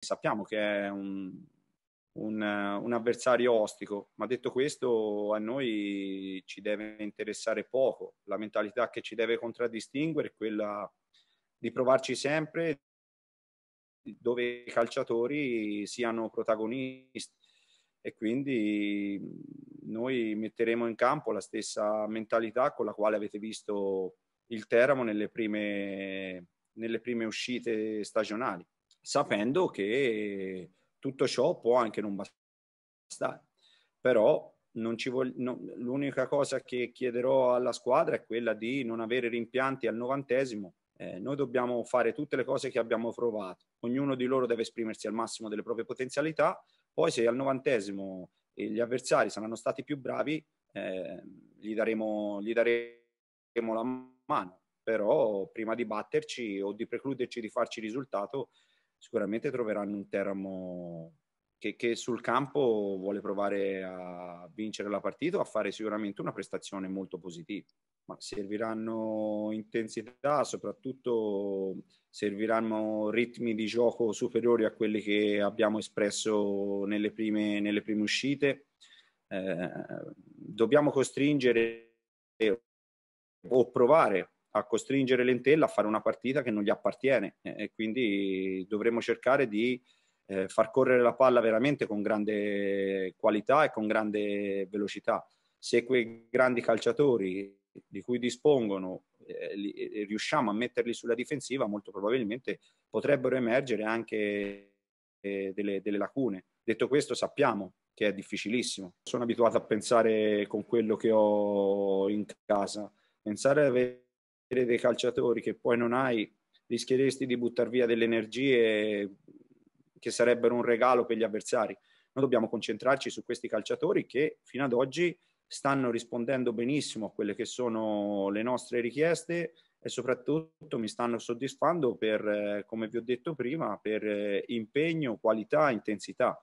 sappiamo che è un, un, un, avversario ostico, ma detto questo a noi ci deve interessare poco, la mentalità che ci deve contraddistinguere è quella di provarci sempre dove i calciatori siano protagonisti e quindi noi metteremo in campo la stessa mentalità con la quale avete visto il Teramo nelle prime, nelle prime uscite stagionali sapendo che tutto ciò può anche non bastare. Però non vog... no, l'unica cosa che chiederò alla squadra è quella di non avere rimpianti al novantesimo. Eh, noi dobbiamo fare tutte le cose che abbiamo provato. Ognuno di loro deve esprimersi al massimo delle proprie potenzialità. Poi se al novantesimo gli avversari saranno stati più bravi, eh, gli, daremo, gli daremo la mano. Però prima di batterci o di precluderci di farci risultato, sicuramente troveranno un Teramo che, che, sul campo vuole provare a vincere la partita o a fare sicuramente una prestazione molto positiva. Ma serviranno intensità, soprattutto serviranno ritmi di gioco superiori a quelli che abbiamo espresso nelle prime, nelle prime uscite. Eh, dobbiamo costringere o provare a costringere l'Entella a fare una partita che non gli appartiene eh, e quindi dovremo cercare di eh, far correre la palla veramente con grande qualità e con grande velocità. Se quei grandi calciatori di cui dispongono eh, li, eh, riusciamo a metterli sulla difensiva, molto probabilmente potrebbero emergere anche eh, delle, delle lacune. Detto questo, sappiamo che è difficilissimo. Sono abituato a pensare con quello che ho in casa. Pensare ad avere dei calciatori che poi non hai, rischieresti di buttare via delle energie che sarebbero un regalo per gli avversari. Noi dobbiamo concentrarci su questi calciatori che fino ad oggi stanno rispondendo benissimo a quelle che sono le nostre richieste e soprattutto mi stanno soddisfando per, eh, come vi ho detto prima, per eh, impegno, qualità, intensità.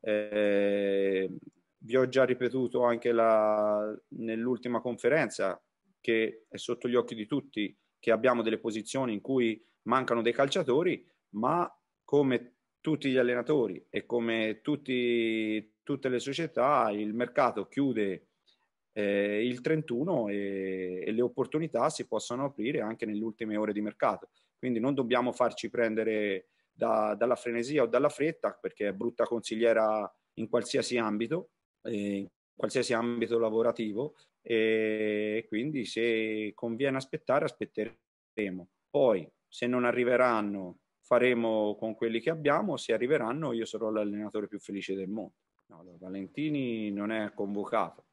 Eh, vi ho già ripetuto anche la, nell'ultima conferenza che è sotto gli occhi di tutti che abbiamo delle posizioni in cui mancano dei calciatori, ma come tutti gli allenatori e come tutti, tutte le società, il mercato chiude eh, il 31 e, e, le opportunità si possono aprire anche nelle ultime ore di mercato. Quindi non dobbiamo farci prendere da, dalla frenesia o dalla fretta, perché è brutta consigliera in qualsiasi ambito, eh, in qualsiasi ambito lavorativo, e quindi se conviene aspettare aspetteremo. Poi se non arriveranno faremo con quelli che abbiamo, se arriveranno io sarò l'allenatore più felice del mondo. No, Valentini non è convocato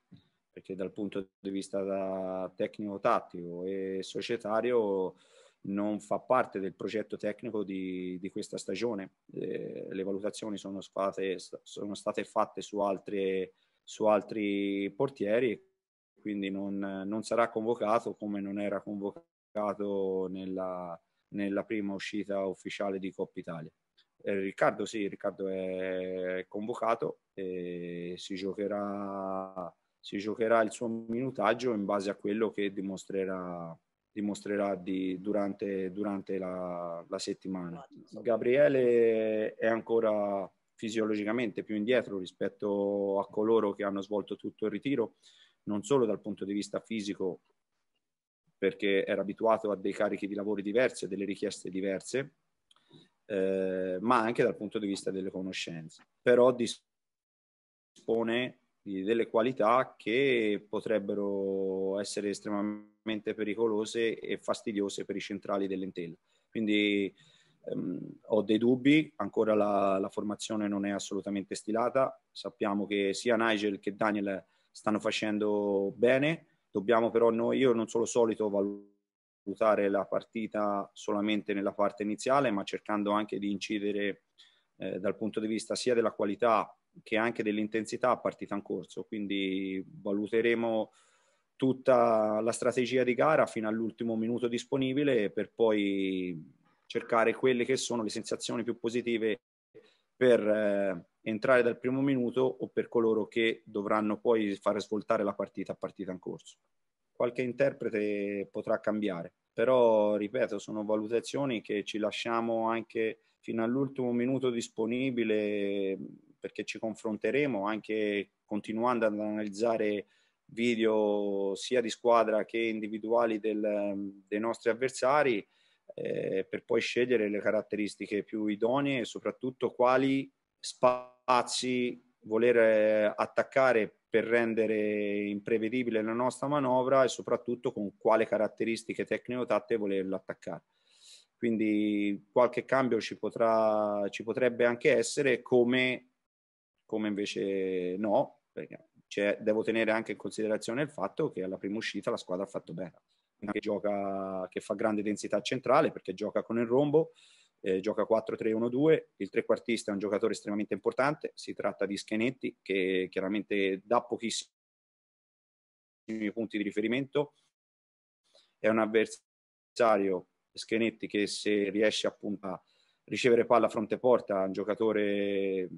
perché dal punto di vista tecnico-tattico e societario non fa parte del progetto tecnico di, di questa stagione. Eh, le valutazioni sono, state, sono state fatte su, altre, su altri portieri quindi non, non sarà convocato come non era convocato nella, nella prima uscita ufficiale di Coppa Italia. Eh, Riccardo sì, Riccardo è convocato e si giocherà, si giocherà il suo minutaggio in base a quello che dimostrerà dimostrerà di, durante, durante la, la, settimana. Gabriele è ancora fisiologicamente più indietro rispetto a coloro che hanno svolto tutto il ritiro, non solo dal punto di vista fisico, perché era abituato a dei carichi di lavori diversi, a delle richieste diverse, eh, ma anche dal punto di vista delle conoscenze. Però dispone di delle qualità che potrebbero essere estremamente pericolose e fastidiose per i centrali dell'entella. Quindi ehm, ho dei dubbi, ancora la, la, formazione non è assolutamente stilata, sappiamo che sia Nigel che Daniel stanno facendo bene. Dobbiamo però noi, io non sono solito valutare la partita solamente nella parte iniziale, ma cercando anche di incidere eh, dal punto di vista sia della qualità che anche dell'intensità a partita in corso. Quindi valuteremo tutta la strategia di gara fino all'ultimo minuto disponibile per poi cercare quelle che sono le sensazioni più positive per eh, entrare dal primo minuto o per coloro che dovranno poi fare svoltare la partita a partita in corso. Qualche interprete potrà cambiare, però ripeto, sono valutazioni che ci lasciamo anche fino all'ultimo minuto disponibile perché ci confronteremo anche continuando ad analizzare video sia di squadra che individuali del, dei nostri avversari eh, per poi scegliere le caratteristiche più idonee e soprattutto quali spazi, voler eh, attaccare per rendere imprevedibile la nostra manovra e soprattutto con quale caratteristiche tecnico-tatte volerlo attaccare. Quindi qualche cambio ci, potrà, ci potrebbe anche essere, come, come invece no, perché cioè, devo tenere anche in considerazione il fatto che alla prima uscita la squadra ha fatto bene, che, gioca, che fa grande densità centrale perché gioca con il rombo, eh, gioca 4-3-1-2, il trequartista è un giocatore estremamente importante, si tratta di Schenetti che chiaramente dà pochissimi punti di riferimento, è un avversario Schenetti che se riesce appunto a ricevere palla a fronte porta, è un giocatore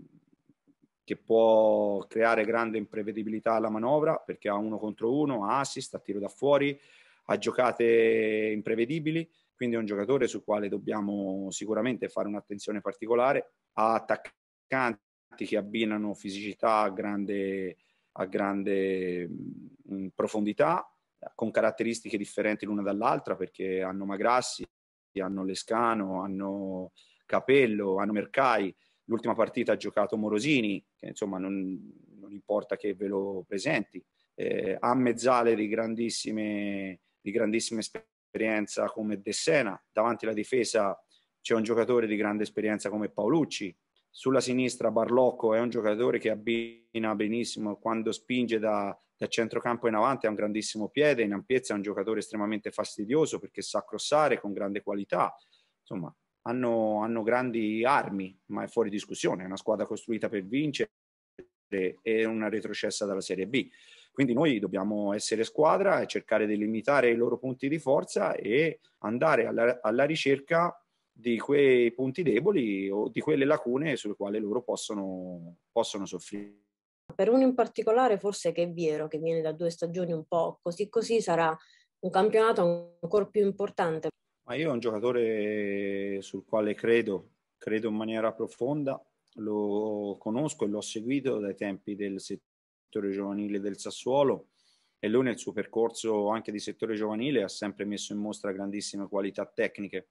che può creare grande imprevedibilità alla manovra perché ha uno contro uno, ha assist, ha tiro da fuori, ha giocate imprevedibili quindi è un giocatore sul quale dobbiamo sicuramente fare un'attenzione particolare a attaccanti che abbinano fisicità a grande, a grande mh, mm, profondità, con caratteristiche differenti l'una dall'altra perché hanno Magrassi, hanno Lescano, hanno Capello, hanno Mercai. L'ultima partita ha giocato Morosini, che insomma non, non importa che ve lo presenti, eh, ha mezzale di grandissime, di grandissime esperienza come De Sena, davanti alla difesa c'è un giocatore di grande esperienza come Paolucci, sulla sinistra Barlocco è un giocatore che abbina benissimo quando spinge da, da centrocampo in avanti, ha un grandissimo piede, in ampiezza è un giocatore estremamente fastidioso perché sa crossare con grande qualità, insomma hanno, hanno grandi armi, ma è fuori discussione, è una squadra costruita per vincere e una retrocessa dalla Serie B. Quindi noi dobbiamo essere squadra e cercare di limitare i loro punti di forza e andare alla, alla ricerca di quei punti deboli o di quelle lacune sulle quali loro possono, possono soffrire. Per uno in particolare, forse che è vero che viene da due stagioni un po' così così, sarà un campionato ancora più importante. Ma io è un giocatore sul quale credo, credo in maniera profonda, lo conosco e l'ho seguito dai tempi del settore settore giovanile del Sassuolo e lui nel suo percorso anche di settore giovanile ha sempre messo in mostra grandissime qualità tecniche.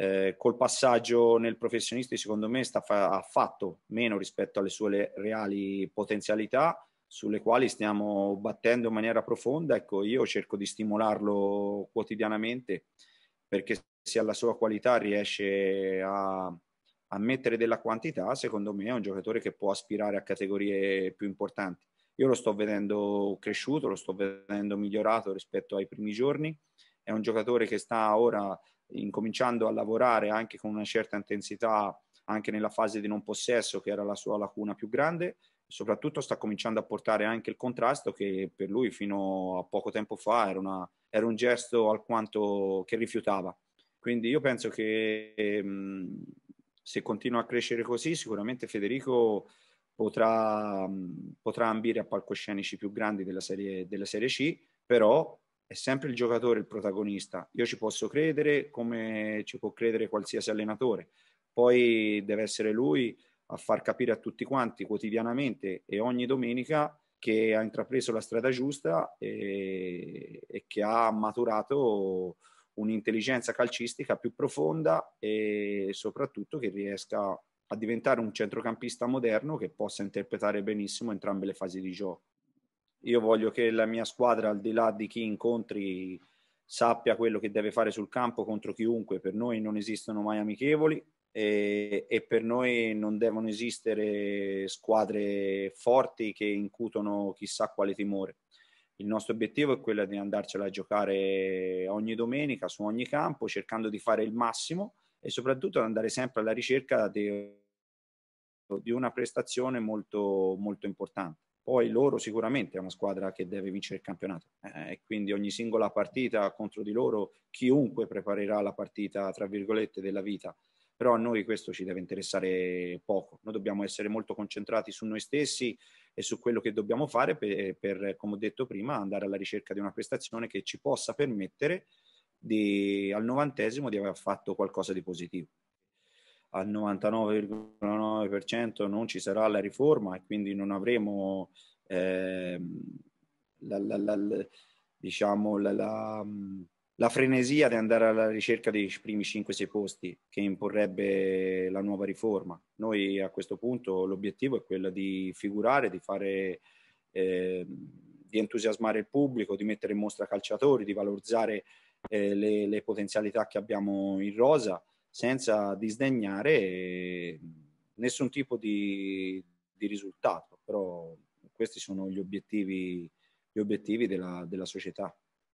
Eh, col passaggio nel professionista, secondo me, sta fa- ha fatto meno rispetto alle sue le- reali potenzialità, sulle quali stiamo battendo in maniera profonda. Ecco, io cerco di stimolarlo quotidianamente perché se alla sua qualità riesce a, a mettere della quantità, secondo me è un giocatore che può aspirare a categorie più importanti. Io lo sto vedendo cresciuto, lo sto vedendo migliorato rispetto ai primi giorni. È un giocatore che sta ora incominciando a lavorare anche con una certa intensità, anche nella fase di non possesso, che era la sua lacuna più grande. Soprattutto sta cominciando a portare anche il contrasto, che per lui fino a poco tempo fa era, una, era un gesto alquanto che rifiutava. Quindi io penso che. Ehm, se continua a crescere così, sicuramente Federico potrà, potrà ambire a palcoscenici più grandi della serie, della serie C, però è sempre il giocatore il protagonista. Io ci posso credere come ci può credere qualsiasi allenatore, poi deve essere lui a far capire a tutti quanti quotidianamente e ogni domenica che ha intrapreso la strada giusta e, e che ha maturato un'intelligenza calcistica più profonda e soprattutto che riesca a diventare un centrocampista moderno che possa interpretare benissimo entrambe le fasi di gioco. Io voglio che la mia squadra, al di là di chi incontri, sappia quello che deve fare sul campo contro chiunque. Per noi non esistono mai amichevoli e, e per noi non devono esistere squadre forti che incutono chissà quale timore. Il nostro obiettivo è quello di andarcela a giocare ogni domenica su ogni campo, cercando di fare il massimo e soprattutto andare sempre alla ricerca di, di una prestazione molto, molto importante. Poi loro sicuramente è una squadra che deve vincere il campionato eh, e quindi ogni singola partita contro di loro, chiunque preparerà la partita, tra virgolette, della vita. Però a noi questo ci deve interessare poco. Noi dobbiamo essere molto concentrati su noi stessi e su quello che dobbiamo fare per, per, come ho detto prima, andare alla ricerca di una prestazione che ci possa permettere di, al novantesimo di aver fatto qualcosa di positivo. Al 99,9% non ci sarà la riforma e quindi non avremo eh, la, la, la, diciamo la la frenesia di andare alla ricerca dei primi 5-6 posti che imporrebbe la nuova riforma. Noi a questo punto l'obiettivo è quello di figurare, di fare... Eh, di entusiasmare il pubblico, di mettere in mostra calciatori, di valorizzare eh, le, le, potenzialità che abbiamo in rosa senza disdegnare ehm, nessun tipo di, di, risultato, però questi sono gli obiettivi, gli obiettivi della, della società.